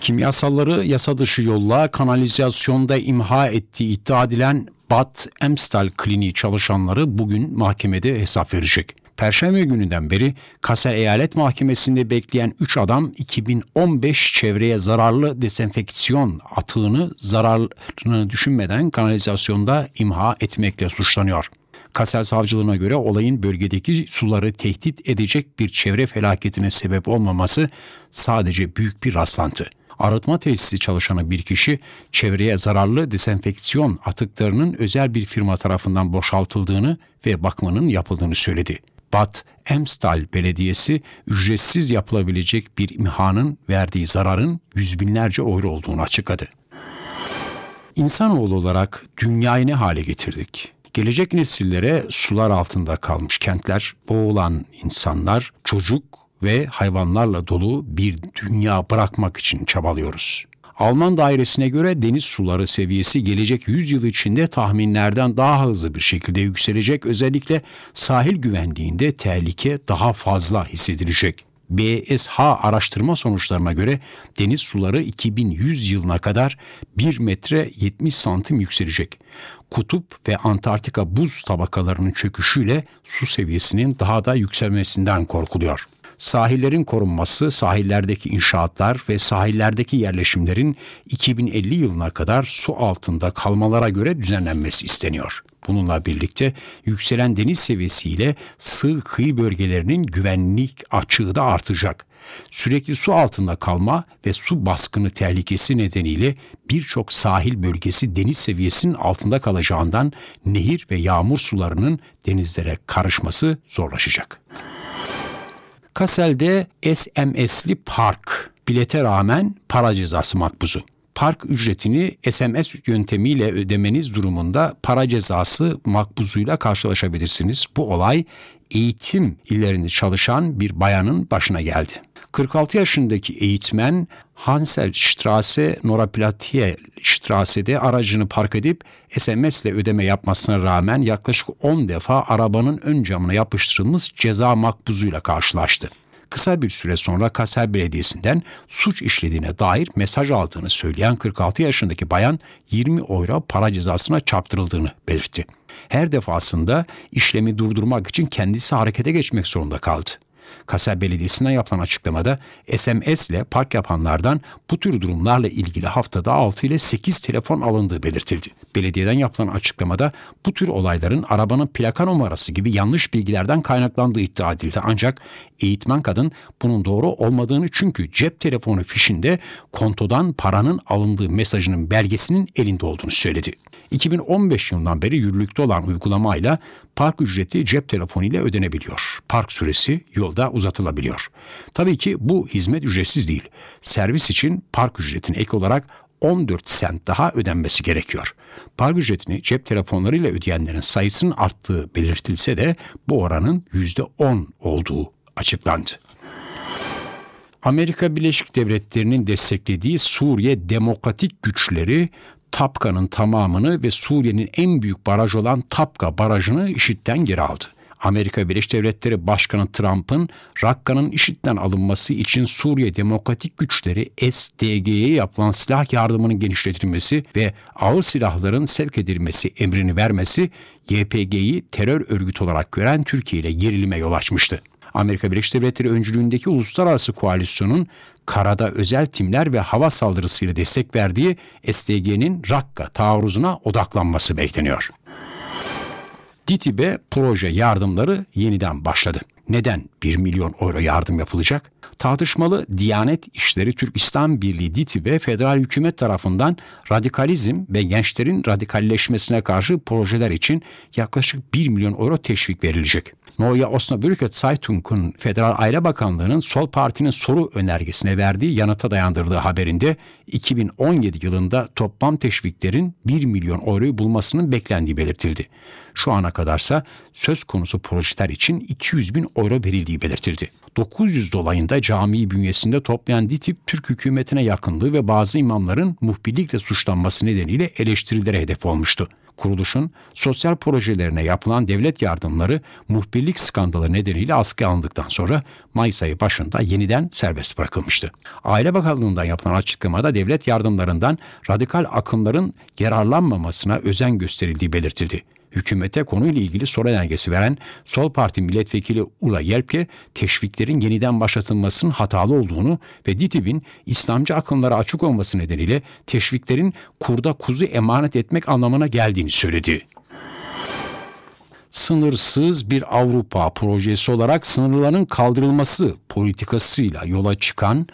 kimyasalları yasa dışı yolla kanalizasyonda imha ettiği iddia edilen Bat Emstal Kliniği çalışanları bugün mahkemede hesap verecek. Perşembe gününden beri Kassel Eyalet Mahkemesi'nde bekleyen 3 adam 2015 çevreye zararlı desenfeksiyon atığını zararını düşünmeden kanalizasyonda imha etmekle suçlanıyor. Kassel savcılığına göre olayın bölgedeki suları tehdit edecek bir çevre felaketine sebep olmaması sadece büyük bir rastlantı arıtma tesisi çalışanı bir kişi çevreye zararlı desenfeksiyon atıklarının özel bir firma tarafından boşaltıldığını ve bakmanın yapıldığını söyledi. Bat, Emstal Belediyesi ücretsiz yapılabilecek bir imhanın verdiği zararın yüz binlerce euro olduğunu açıkladı. İnsanoğlu olarak dünyayı ne hale getirdik? Gelecek nesillere sular altında kalmış kentler, boğulan insanlar, çocuk ve hayvanlarla dolu bir dünya bırakmak için çabalıyoruz. Alman dairesine göre deniz suları seviyesi gelecek 100 yıl içinde tahminlerden daha hızlı bir şekilde yükselecek. Özellikle sahil güvenliğinde tehlike daha fazla hissedilecek. BSH araştırma sonuçlarına göre deniz suları 2100 yılına kadar 1 metre 70 santim yükselecek. Kutup ve Antarktika buz tabakalarının çöküşüyle su seviyesinin daha da yükselmesinden korkuluyor sahillerin korunması, sahillerdeki inşaatlar ve sahillerdeki yerleşimlerin 2050 yılına kadar su altında kalmalara göre düzenlenmesi isteniyor. Bununla birlikte yükselen deniz seviyesiyle sığ kıyı bölgelerinin güvenlik açığı da artacak. Sürekli su altında kalma ve su baskını tehlikesi nedeniyle birçok sahil bölgesi deniz seviyesinin altında kalacağından nehir ve yağmur sularının denizlere karışması zorlaşacak. Kassel'de SMS'li park bilete rağmen para cezası makbuzu park ücretini SMS yöntemiyle ödemeniz durumunda para cezası makbuzuyla karşılaşabilirsiniz. Bu olay eğitim illerinde çalışan bir bayanın başına geldi. 46 yaşındaki eğitmen Hansel Strasse Noraplatie Strasse'de aracını park edip SMS ile ödeme yapmasına rağmen yaklaşık 10 defa arabanın ön camına yapıştırılmış ceza makbuzuyla karşılaştı kısa bir süre sonra Kassel Belediyesi'nden suç işlediğine dair mesaj aldığını söyleyen 46 yaşındaki bayan 20 euro para cezasına çarptırıldığını belirtti. Her defasında işlemi durdurmak için kendisi harekete geçmek zorunda kaldı. Kaser Belediyesi'ne yapılan açıklamada SMS ile park yapanlardan bu tür durumlarla ilgili haftada 6 ile 8 telefon alındığı belirtildi. Belediyeden yapılan açıklamada bu tür olayların arabanın plaka numarası gibi yanlış bilgilerden kaynaklandığı iddia edildi. Ancak eğitmen kadın bunun doğru olmadığını çünkü cep telefonu fişinde kontodan paranın alındığı mesajının belgesinin elinde olduğunu söyledi. 2015 yılından beri yürürlükte olan uygulamayla park ücreti cep telefonu ödenebiliyor. Park süresi yolda uzatılabiliyor. Tabii ki bu hizmet ücretsiz değil. Servis için park ücretini ek olarak 14 sent daha ödenmesi gerekiyor. Park ücretini cep telefonlarıyla ödeyenlerin sayısının arttığı belirtilse de bu oranın %10 olduğu açıklandı. Amerika Birleşik Devletleri'nin desteklediği Suriye Demokratik Güçleri Tapka'nın tamamını ve Suriye'nin en büyük baraj olan Tapka barajını IŞİD'den geri aldı. Amerika Birleşik Devletleri Başkanı Trump'ın Rakka'nın IŞİD'den alınması için Suriye Demokratik Güçleri SDG'ye yapılan silah yardımının genişletilmesi ve ağır silahların sevk edilmesi emrini vermesi YPG'yi terör örgütü olarak gören Türkiye ile gerilime yol açmıştı. Amerika Birleşik Devletleri öncülüğündeki uluslararası koalisyonun karada özel timler ve hava saldırısıyla destek verdiği SDG'nin Rakka taarruzuna odaklanması bekleniyor. DİTİB'e proje yardımları yeniden başladı. Neden 1 milyon euro yardım yapılacak? Tartışmalı Diyanet İşleri Türkistan Birliği DİTİ ve federal hükümet tarafından radikalizm ve gençlerin radikalleşmesine karşı projeler için yaklaşık 1 milyon euro teşvik verilecek. Noya Osnabrücker Zeitung'un Federal Aile Bakanlığı'nın Sol Parti'nin soru önergesine verdiği yanıta dayandırdığı haberinde 2017 yılında toplam teşviklerin 1 milyon euroyu bulmasının beklendiği belirtildi. Şu ana kadarsa söz konusu projeler için 200 bin euro verildiği belirtildi. 900 dolayında cami bünyesinde toplayan DİTİP, Türk hükümetine yakınlığı ve bazı imamların muhbirlikle suçlanması nedeniyle eleştirilere hedef olmuştu. Kuruluşun sosyal projelerine yapılan devlet yardımları muhbirlik skandalı nedeniyle askıya alındıktan sonra Mayıs ayı başında yeniden serbest bırakılmıştı. Aile Bakanlığı'ndan yapılan açıklamada devlet yardımlarından radikal akımların yararlanmamasına özen gösterildiği belirtildi hükümete konuyla ilgili soru dengesi veren Sol Parti milletvekili Ula Yerpke, teşviklerin yeniden başlatılmasının hatalı olduğunu ve DİTİB'in İslamcı akımlara açık olması nedeniyle teşviklerin kurda kuzu emanet etmek anlamına geldiğini söyledi sınırsız bir Avrupa projesi olarak sınırların kaldırılması politikasıyla yola çıkan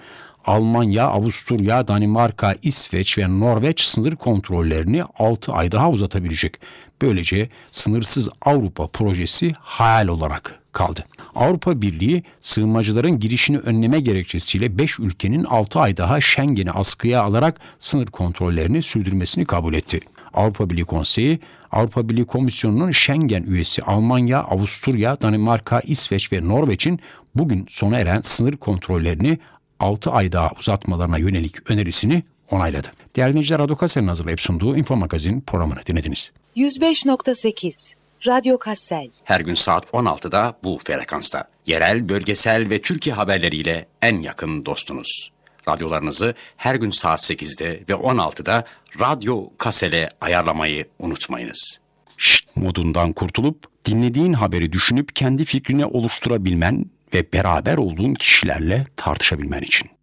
Almanya, Avusturya, Danimarka, İsveç ve Norveç sınır kontrollerini 6 ay daha uzatabilecek. Böylece sınırsız Avrupa projesi hayal olarak kaldı. Avrupa Birliği sığınmacıların girişini önleme gerekçesiyle 5 ülkenin 6 ay daha Schengen'i askıya alarak sınır kontrollerini sürdürmesini kabul etti. Avrupa Birliği Konseyi, Avrupa Birliği Komisyonu'nun Schengen üyesi Almanya, Avusturya, Danimarka, İsveç ve Norveç'in bugün sona eren sınır kontrollerini 6 ay daha uzatmalarına yönelik önerisini onayladı. Değerli dinleyiciler, Radyo Kassel'in hazırlayıp sunduğu Info Magazin programını dinlediniz. 105.8 Radyo Kassel. Her gün saat 16'da bu frekansta. Yerel, bölgesel ve Türkiye haberleriyle en yakın dostunuz. Radyolarınızı her gün saat 8'de ve 16'da Radyo Kassel'e ayarlamayı unutmayınız. Şşt modundan kurtulup dinlediğin haberi düşünüp kendi fikrine oluşturabilmen ve beraber olduğun kişilerle tartışabilmen için.